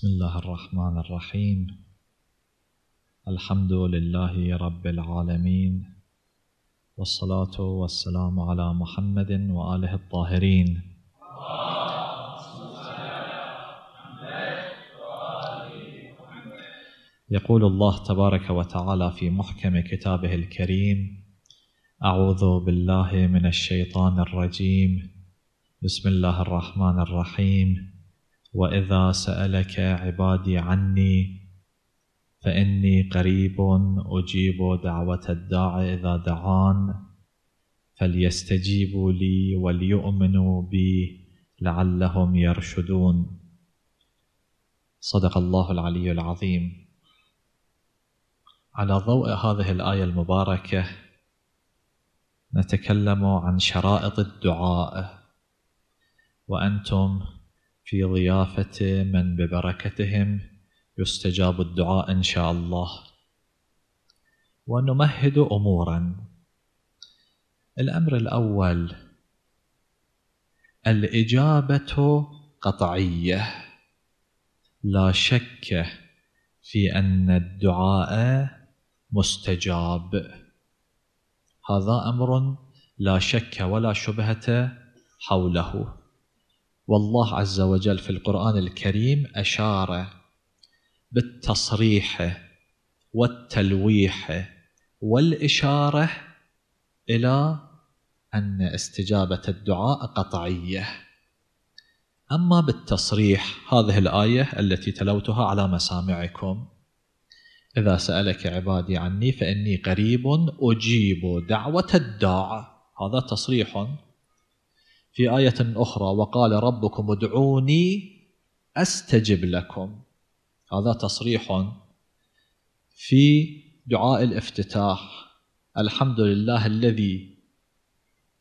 بسم الله الرحمن الرحيم الحمد لله رب العالمين والصلاة والسلام على محمد وآله الطاهرين يقول الله تبارك وتعالى في محكم كتابه الكريم أعوذ بالله من الشيطان الرجيم بسم الله الرحمن الرحيم واذا سالك عبادي عني فاني قريب اجيب دعوه الداع اذا دعان فليستجيبوا لي وليؤمنوا بي لعلهم يرشدون صدق الله العلي العظيم على ضوء هذه الايه المباركه نتكلم عن شرائط الدعاء وانتم في ضيافة من ببركتهم يستجاب الدعاء إن شاء الله ونمهد أمورا الأمر الأول الإجابة قطعية لا شك في أن الدعاء مستجاب هذا أمر لا شك ولا شبهة حوله والله عز وجل في القرآن الكريم أشار بالتصريح والتلويح والإشارة إلى أن استجابة الدعاء قطعية أما بالتصريح هذه الآية التي تلوتها على مسامعكم إذا سألك عبادي عني فإني قريب أجيب دعوة الداع هذا تصريح في آية أخرى وقال ربكم ادعوني أستجب لكم هذا تصريح في دعاء الافتتاح الحمد لله الذي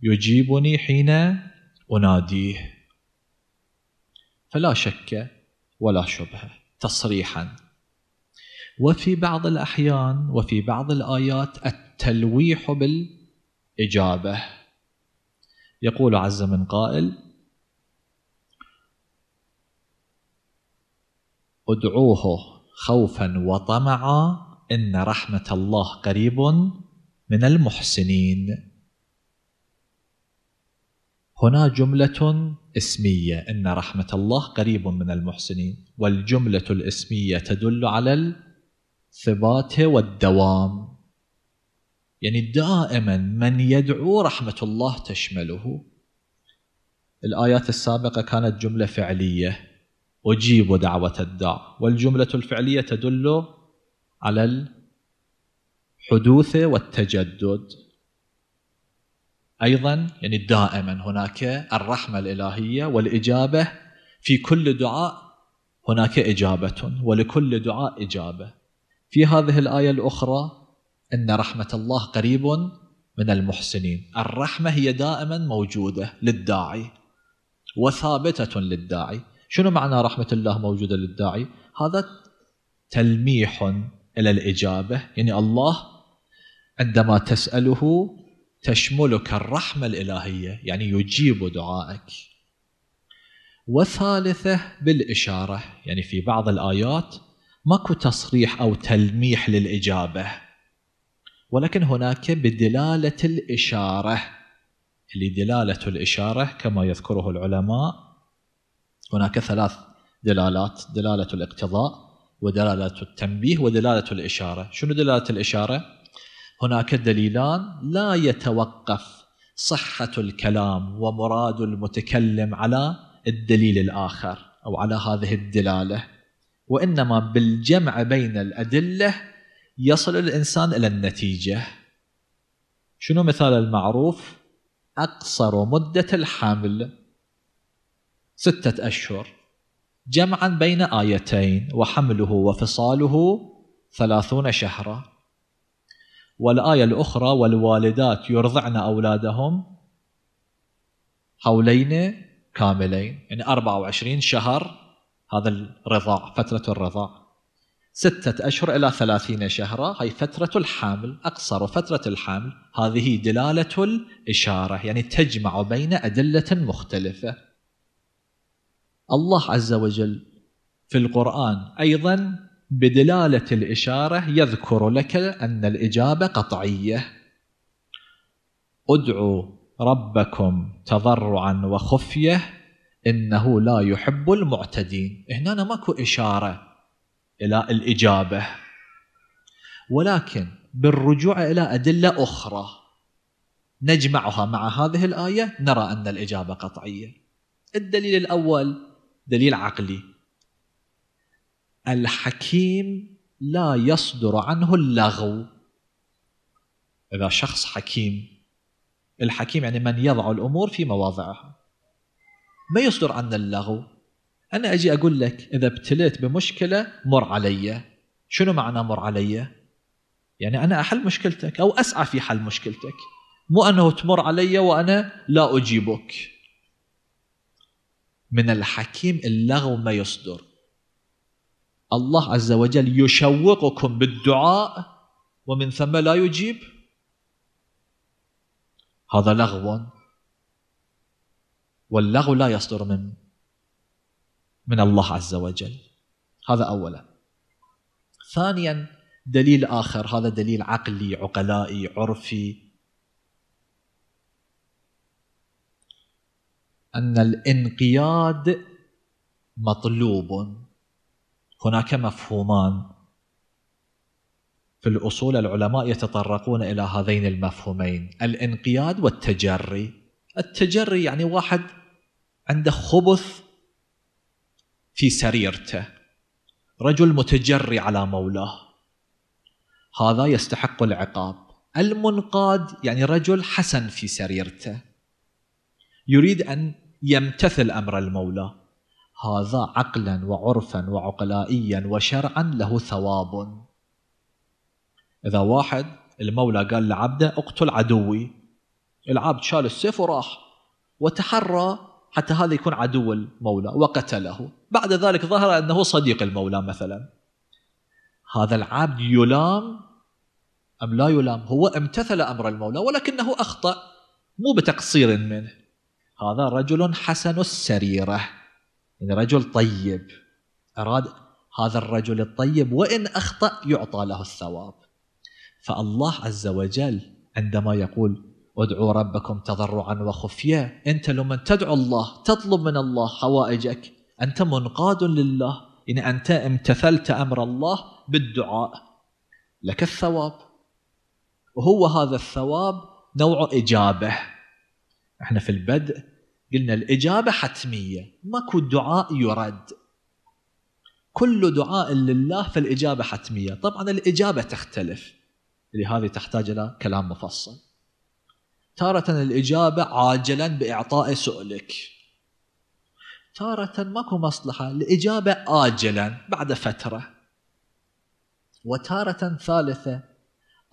يجيبني حين أناديه فلا شك ولا شبهة تصريحا وفي بعض الأحيان وفي بعض الآيات التلويح بالإجابة يقول عز من قائل ادعوه خوفا وطمعا ان رحمه الله قريب من المحسنين هنا جمله اسميه ان رحمه الله قريب من المحسنين والجمله الاسميه تدل على الثبات والدوام يعني دائما من يدعو رحمة الله تشمله الآيات السابقة كانت جملة فعلية أجيب دعوة الداع والجملة الفعلية تدل على الحدوث والتجدد أيضا يعني دائما هناك الرحمة الإلهية والإجابة في كل دعاء هناك إجابة ولكل دعاء إجابة في هذه الآية الأخرى ان رحمه الله قريب من المحسنين الرحمه هي دائما موجوده للداعي وثابته للداعي شنو معنى رحمه الله موجوده للداعي هذا تلميح الى الاجابه يعني الله عندما تساله تشملك الرحمه الالهيه يعني يجيب دعائك وثالثه بالاشاره يعني في بعض الايات ماكو تصريح او تلميح للاجابه ولكن هناك بدلالة الإشارة اللي دلالة الإشارة كما يذكره العلماء هناك ثلاث دلالات دلالة الاقتضاء ودلالة التنبيه ودلالة الإشارة شنو دلالة الإشارة؟ هناك دليلان لا يتوقف صحة الكلام ومراد المتكلم على الدليل الآخر أو على هذه الدلالة وإنما بالجمع بين الأدلة يصل الإنسان إلى النتيجة شنو مثال المعروف أقصر مدة الحمل ستة أشهر جمعا بين آيتين وحمله وفصاله ثلاثون شهرا والآية الأخرى والوالدات يرضعن أولادهم حولين كاملين يعني 24 شهر هذا الرضاع فترة الرضاع ستة أشهر إلى ثلاثين شهرا هي فترة الحامل أقصر فترة الحامل هذه دلالة الإشارة يعني تجمع بين أدلة مختلفة الله عز وجل في القرآن أيضا بدلالة الإشارة يذكر لك أن الإجابة قطعية ادعوا ربكم تضرعا وخفية إنه لا يحب المعتدين هنا ماكو إشارة الى الاجابه ولكن بالرجوع الى ادله اخرى نجمعها مع هذه الايه نرى ان الاجابه قطعيه الدليل الاول دليل عقلي الحكيم لا يصدر عنه اللغو اذا شخص حكيم الحكيم يعني من يضع الامور في مواضعها ما يصدر عنه اللغو أنا أجي أقول لك إذا ابتليت بمشكلة مر علي شنو معنى مر علي يعني أنا أحل مشكلتك أو أسعى في حل مشكلتك مو أنه تمر علي وأنا لا أجيبك من الحكيم اللغو ما يصدر الله عز وجل يشوقكم بالدعاء ومن ثم لا يجيب هذا لغو واللغو لا يصدر من من الله عز وجل هذا اولا ثانيا دليل اخر هذا دليل عقلي عقلائي عرفي ان الانقياد مطلوب هناك مفهومان في الاصول العلماء يتطرقون الى هذين المفهومين الانقياد والتجري التجري يعني واحد عنده خبث في سريرته رجل متجري على مولاه هذا يستحق العقاب المنقاد يعني رجل حسن في سريرته يريد ان يمتثل امر المولى هذا عقلا وعرفا وعقلائيا وشرعا له ثواب اذا واحد المولى قال لعبده اقتل عدوي العبد شال السيف وراح وتحرى حتى هذا يكون عدو المولى وقتله بعد ذلك ظهر أنه صديق المولى مثلا هذا العبد يلام أم لا يلام هو امتثل أمر المولى ولكنه أخطأ مو بتقصير منه هذا رجل حسن السريرة يعني رجل طيب أراد هذا الرجل الطيب وإن أخطأ يعطى له الثواب فالله عز وجل عندما يقول ادعوا ربكم تضرعا وخفيه انت لما تدعو الله تطلب من الله حوائجك أنت منقاد لله إن أنت امتثلت أمر الله بالدعاء لك الثواب وهو هذا الثواب نوع إجابة احنا في البدء قلنا الإجابة حتمية ماكو دعاء يرد كل دعاء لله فالإجابة حتمية طبعا الإجابة تختلف لهذه تحتاج إلى كلام مفصل تارة الإجابة عاجلا بإعطاء سؤلك تارة ماكو مصلحة الإجابة آجلا بعد فترة وتارة ثالثة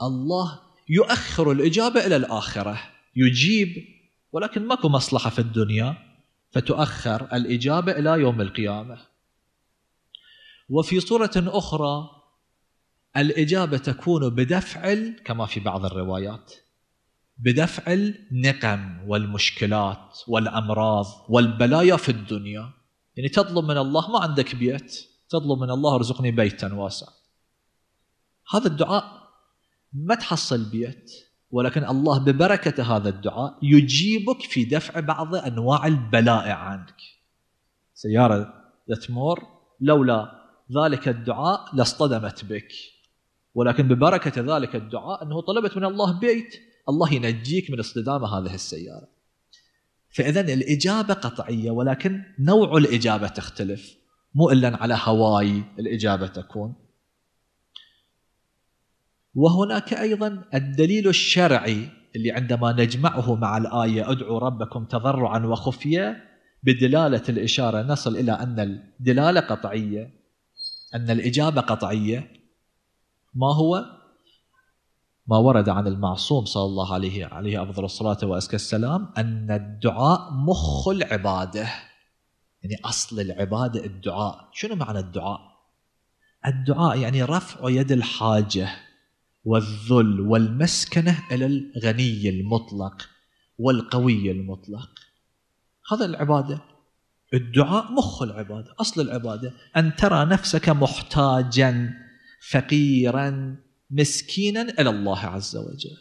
الله يؤخر الإجابة إلى الآخرة يجيب ولكن ماكو مصلحة في الدنيا فتؤخر الإجابة إلى يوم القيامة وفي صورة أخرى الإجابة تكون بدفع كما في بعض الروايات بدفع النقم والمشكلات والامراض والبلايا في الدنيا يعني تطلب من الله ما عندك بيت تطلب من الله ارزقني بيتا واسعا هذا الدعاء ما تحصل بيت ولكن الله ببركة هذا الدعاء يجيبك في دفع بعض أنواع البلائع عنك سيارة تمر لولا ذلك الدعاء لاصطدمت بك ولكن ببركة ذلك الدعاء أنه طلبت من الله بيت الله ينجيك من اصطدام هذه السيارة فإذا الإجابة قطعية ولكن نوع الإجابة تختلف مو إلا على هواي الإجابة تكون وهناك أيضا الدليل الشرعي اللي عندما نجمعه مع الآية ادعوا ربكم تضرعا وخفية بدلالة الإشارة نصل إلى أن الدلالة قطعية أن الإجابة قطعية ما هو ما ورد عن المعصوم صلى الله عليه عليه افضل الصلاه وازكى السلام ان الدعاء مخ العباده يعني اصل العباده الدعاء شنو معنى الدعاء الدعاء يعني رفع يد الحاجه والذل والمسكنه الى الغني المطلق والقوي المطلق هذا العباده الدعاء مخ العباده اصل العباده ان ترى نفسك محتاجا فقيرا مسكينا الى الله عز وجل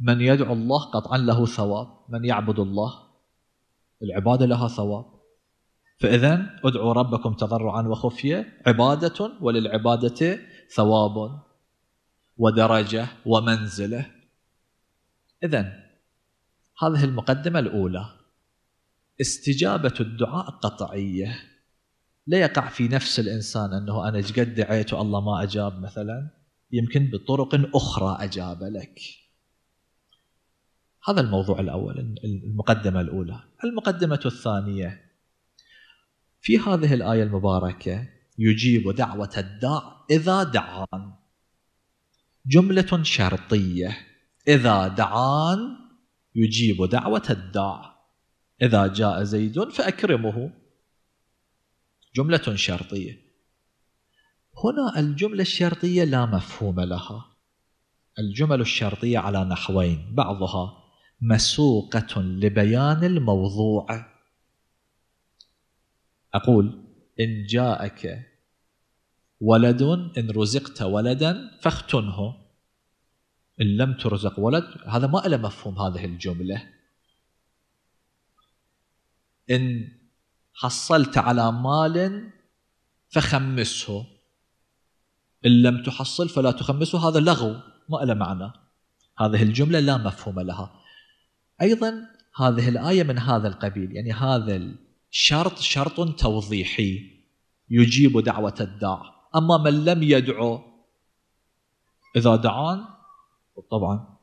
من يدعو الله قطعا له ثواب من يعبد الله العباده لها ثواب فاذا ادعوا ربكم تضرعا وخفيه عباده وللعباده ثواب ودرجه ومنزله اذا هذه المقدمه الاولى استجابه الدعاء قطعيه لا يقع في نفس الانسان انه انا ايش قد دعيت والله ما اجاب مثلا يمكن بطرق اخرى اجاب لك. هذا الموضوع الاول المقدمه الاولى، المقدمه الثانيه في هذه الايه المباركه يجيب دعوه الداع اذا دعان. جمله شرطيه اذا دعان يجيب دعوه الداع. اذا جاء زيد فاكرمه جملة شرطية هنا الجملة الشرطية لا مفهوم لها الجمل الشرطية على نحوين بعضها مسوقة لبيان الموضوع أقول إن جاءك ولد إن رزقت ولدا فاختنه إن لم ترزق ولد هذا ما له مفهوم هذه الجملة إن حصلت على مال فخمسه إن لم تحصل فلا تخمسه هذا لغو ما له معنى هذه الجملة لا مفهوم لها أيضا هذه الآية من هذا القبيل يعني هذا الشرط شرط توضيحي يجيب دعوة الداع أما من لم يدعو إذا دعان طبعا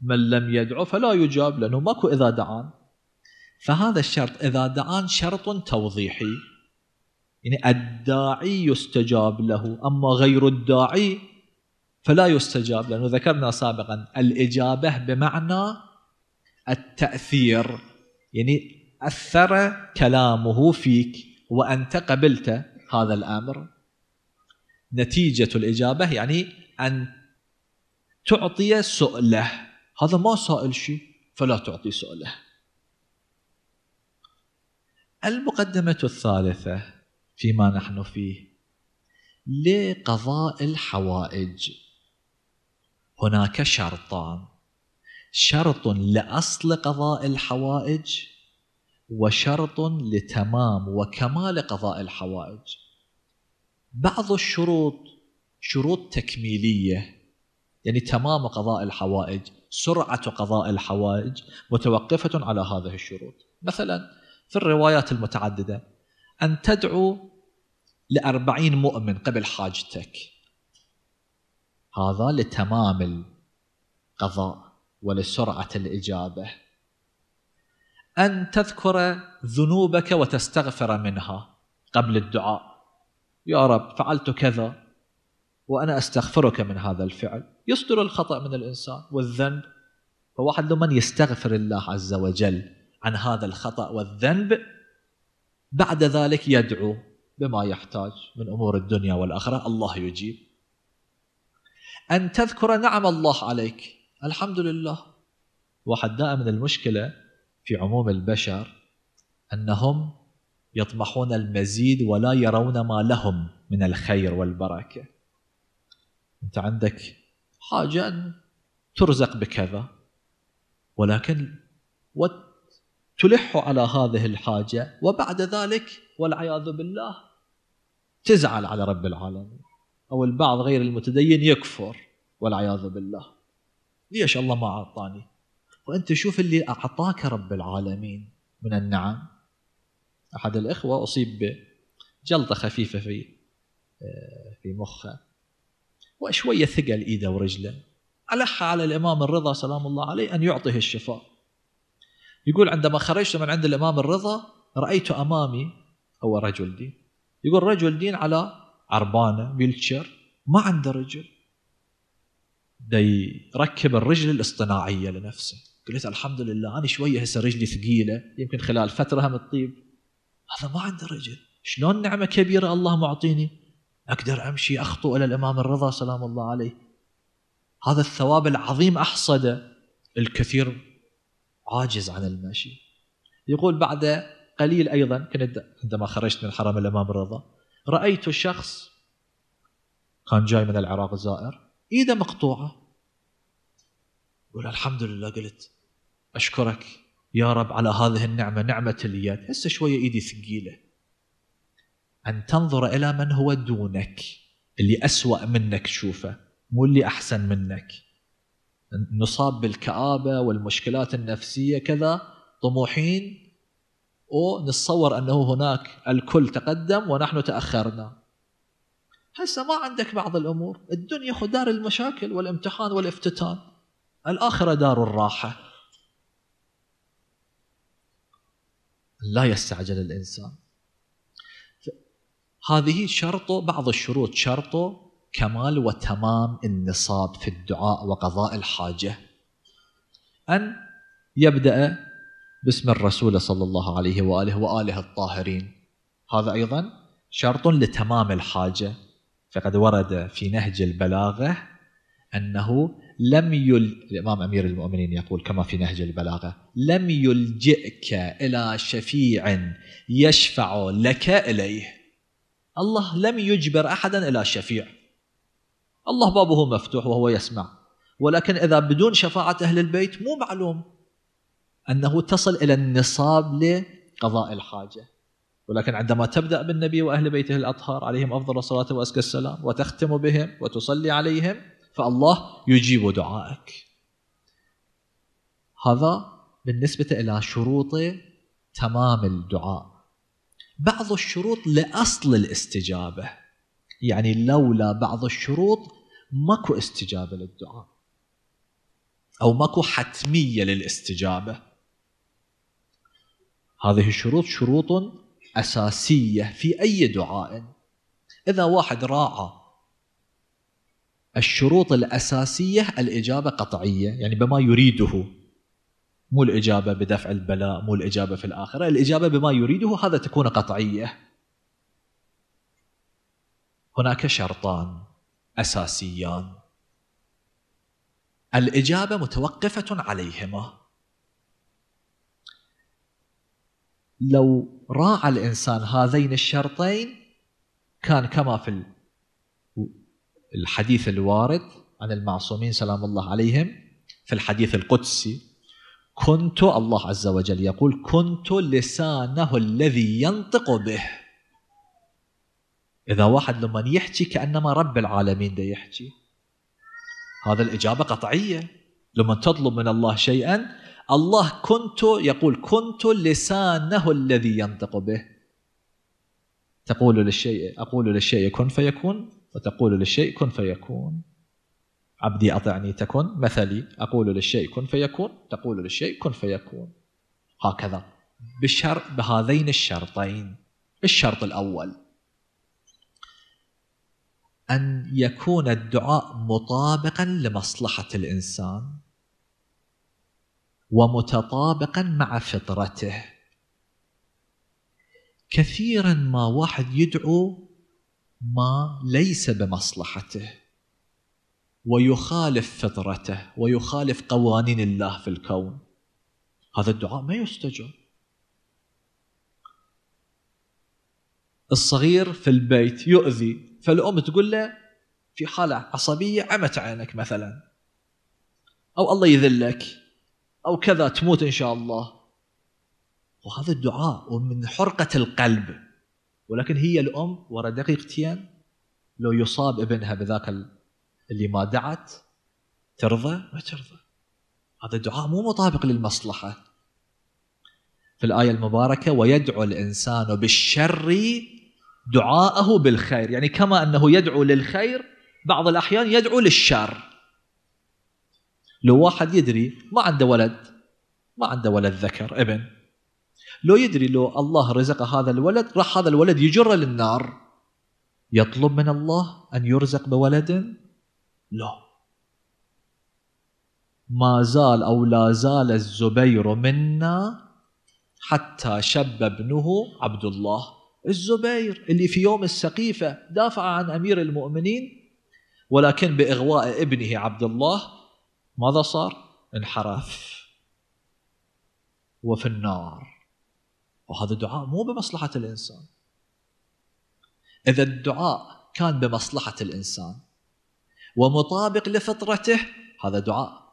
من لم يدعو فلا يجاب لأنه ماكو إذا دعان فهذا الشرط إذا دعان شرط توضيحي يعني الداعي يستجاب له أما غير الداعي فلا يستجاب لأنه ذكرنا سابقا الإجابة بمعنى التأثير يعني أثر كلامه فيك وأنت قبلت هذا الأمر نتيجة الإجابة يعني أن تعطي سؤله هذا ما سائل شيء فلا تعطي سؤله المقدمة الثالثة فيما نحن فيه لقضاء الحوائج هناك شرطان شرط لأصل قضاء الحوائج وشرط لتمام وكمال قضاء الحوائج بعض الشروط شروط تكميلية يعني تمام قضاء الحوائج سرعة قضاء الحوائج متوقفة على هذه الشروط مثلا في الروايات المتعددة أن تدعو لأربعين مؤمن قبل حاجتك هذا لتمام القضاء ولسرعة الإجابة أن تذكر ذنوبك وتستغفر منها قبل الدعاء يا رب فعلت كذا وأنا أستغفرك من هذا الفعل يصدر الخطأ من الإنسان والذنب فواحد لمن يستغفر الله عز وجل عن هذا الخطأ والذنب بعد ذلك يدعو بما يحتاج من أمور الدنيا والآخرة الله يجيب أن تذكر نعم الله عليك الحمد لله واحد دائما المشكلة في عموم البشر أنهم يطمحون المزيد ولا يرون ما لهم من الخير والبركة أنت عندك حاجة أن ترزق بكذا ولكن تلح على هذه الحاجة وبعد ذلك والعياذ بالله تزعل على رب العالمين أو البعض غير المتدين يكفر والعياذ بالله ليش الله ما أعطاني وأنت شوف اللي أعطاك رب العالمين من النعم أحد الإخوة أصيب بجلطة خفيفة في آه، في مخه وشوية ثقل إيده ورجله ألح على الإمام الرضا سلام الله عليه أن يعطيه الشفاء يقول عندما خرجت من عند الإمام الرضا رأيت أمامي هو رجل دين يقول رجل دين على عربانة ويلتشر ما عنده رجل دا يركب الرجل الاصطناعية لنفسه قلت الحمد لله أنا شوية هسه رجلي ثقيلة يمكن خلال فترة هم تطيب هذا ما عنده رجل شلون نعمة كبيرة الله معطيني أقدر أمشي أخطو إلى الإمام الرضا سلام الله عليه هذا الثواب العظيم أحصده الكثير عاجز عن المشي يقول بعد قليل أيضا كنت عندما خرجت من حرم الإمام الرضا رأيت شخص كان جاي من العراق الزائر إيده مقطوعة يقول الحمد لله قلت أشكرك يا رب على هذه النعمة نعمة اليد هسه شوية إيدي ثقيلة أن تنظر إلى من هو دونك اللي أسوأ منك تشوفه مو اللي أحسن منك نصاب بالكآبة والمشكلات النفسية كذا طموحين ونتصور أنه هناك الكل تقدم ونحن تأخرنا هسه ما عندك بعض الأمور الدنيا دار المشاكل والامتحان والافتتان الآخرة دار الراحة لا يستعجل الإنسان هذه شرطه بعض الشروط شرطه كمال وتمام النصاب في الدعاء وقضاء الحاجة أن يبدأ باسم الرسول صلى الله عليه وآله وآله الطاهرين هذا أيضا شرط لتمام الحاجة فقد ورد في نهج البلاغة أنه لم يل... الإمام أمير المؤمنين يقول كما في نهج البلاغة لم يلجئك إلى شفيع يشفع لك إليه الله لم يجبر أحدا إلى شفيع الله بابه مفتوح وهو يسمع ولكن إذا بدون شفاعة أهل البيت مو معلوم أنه تصل إلى النصاب لقضاء الحاجة ولكن عندما تبدأ بالنبي وأهل بيته الأطهار عليهم أفضل الصلاة وأزكى السلام وتختم بهم وتصلي عليهم فالله يجيب دعائك هذا بالنسبة إلى شروط تمام الدعاء بعض الشروط لأصل الاستجابة يعني لولا بعض الشروط ماكو استجابة للدعاء أو ماكو حتمية للاستجابة هذه الشروط شروط أساسية في أي دعاء إذا واحد راعى الشروط الأساسية الإجابة قطعية يعني بما يريده مو الإجابة بدفع البلاء مو الإجابة في الآخرة الإجابة بما يريده هذا تكون قطعية هناك شرطان اساسيان الاجابه متوقفه عليهما لو راعى الانسان هذين الشرطين كان كما في الحديث الوارد عن المعصومين سلام الله عليهم في الحديث القدسي كنت الله عز وجل يقول كنت لسانه الذي ينطق به إذا واحد لما يحكي كأنما رب العالمين ده يحكي هذا الإجابة قطعية لما تطلب من الله شيئا الله كنت يقول كنت لسانه الذي ينطق به تقول للشيء أقول للشيء كن فيكون وتقول للشيء كن فيكون عبدي أطعني تكن مثلي أقول للشيء كن فيكون تقول للشيء كن فيكون هكذا بشر بهذين الشرطين الشرط الأول أن يكون الدعاء مطابقا لمصلحة الإنسان ومتطابقا مع فطرته كثيرا ما واحد يدعو ما ليس بمصلحته ويخالف فطرته ويخالف قوانين الله في الكون هذا الدعاء ما يستجاب الصغير في البيت يؤذي فالام تقول له في حاله عصبيه عمت عينك مثلا او الله يذلك او كذا تموت ان شاء الله وهذا الدعاء ومن حرقه القلب ولكن هي الام ورا دقيقتين لو يصاب ابنها بذاك اللي ما دعت ترضى ما ترضى هذا الدعاء مو مطابق للمصلحه في الآية المباركة ويدعو الإنسان بالشر دعاءه بالخير يعني كما أنه يدعو للخير بعض الأحيان يدعو للشر لو واحد يدري ما عنده ولد ما عنده ولد ذكر ابن لو يدري لو الله رزق هذا الولد راح هذا الولد يجر للنار يطلب من الله أن يرزق بولد لا ما زال أو لا زال الزبير منا حتى شب ابنه عبد الله الزبير اللي في يوم السقيفة دافع عن أمير المؤمنين ولكن بإغواء ابنه عبد الله ماذا صار؟ انحرف وفي النار وهذا الدعاء مو بمصلحة الإنسان إذا الدعاء كان بمصلحة الإنسان ومطابق لفطرته هذا دعاء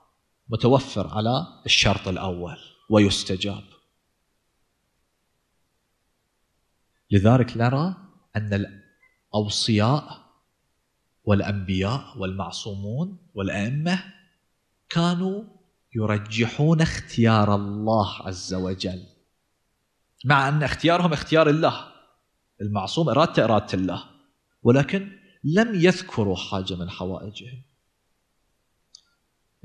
متوفر على الشرط الأول ويستجاب لذلك نرى أن الأوصياء والأنبياء والمعصومون والأئمة كانوا يرجحون اختيار الله عز وجل مع أن اختيارهم اختيار الله المعصوم إرادته إرادة الله ولكن لم يذكروا حاجة من حوائجهم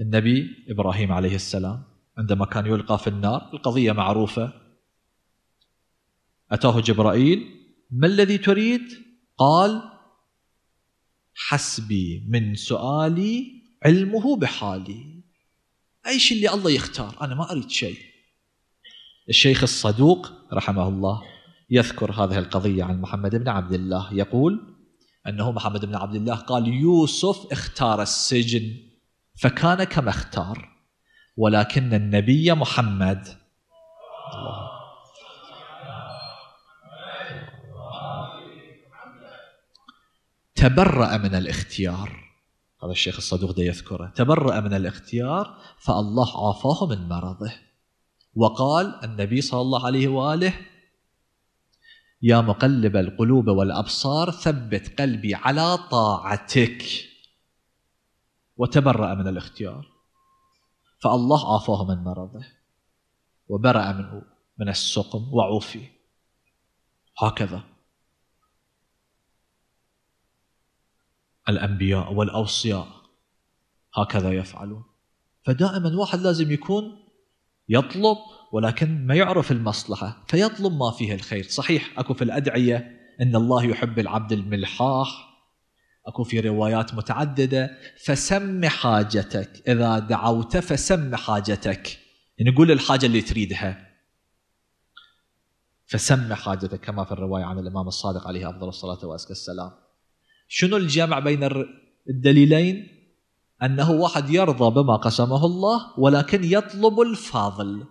النبي إبراهيم عليه السلام عندما كان يلقى في النار القضية معروفة أتاه جبرائيل ما الذي تريد؟ قال حسبي من سؤالي علمه بحالي أي شيء اللي الله يختار أنا ما أريد شيء الشيخ الصدوق رحمه الله يذكر هذه القضية عن محمد بن عبد الله يقول أنه محمد بن عبد الله قال يوسف اختار السجن فكان كما اختار ولكن النبي محمد الله تبرأ من الاختيار هذا الشيخ الصدوق ده يذكره تبرأ من الاختيار فالله عافاه من مرضه وقال النبي صلى الله عليه وآله يا مقلب القلوب والأبصار ثبت قلبي على طاعتك وتبرأ من الاختيار فالله عافاه من مرضه وبرأ منه من السقم وعوفي هكذا الأنبياء والأوصياء هكذا يفعلون فدائما واحد لازم يكون يطلب ولكن ما يعرف المصلحة فيطلب ما فيه الخير صحيح أكو في الأدعية إن الله يحب العبد الملحاح أكو في روايات متعددة فسم حاجتك إذا دعوت فسم حاجتك يعني قول الحاجة اللي تريدها فسم حاجتك كما في الرواية عن الإمام الصادق عليه أفضل الصلاة وأزكى السلام شنو الجمع بين الدليلين أنه واحد يرضى بما قسمه الله ولكن يطلب الفاضل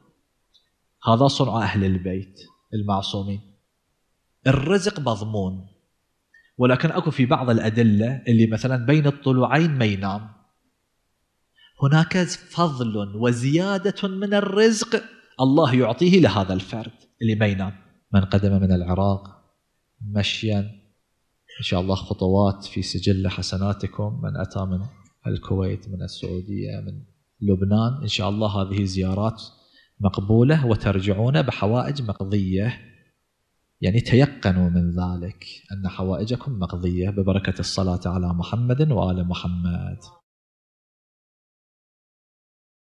هذا صنع أهل البيت المعصومين الرزق مضمون ولكن أكو في بعض الأدلة اللي مثلا بين الطلوعين ما ينام هناك فضل وزيادة من الرزق الله يعطيه لهذا الفرد اللي ما ينام من قدم من العراق مشيا إن شاء الله خطوات في سجل حسناتكم من أتى من الكويت من السعودية من لبنان إن شاء الله هذه زيارات مقبولة وترجعون بحوائج مقضية يعني تيقنوا من ذلك أن حوائجكم مقضية ببركة الصلاة على محمد وآل محمد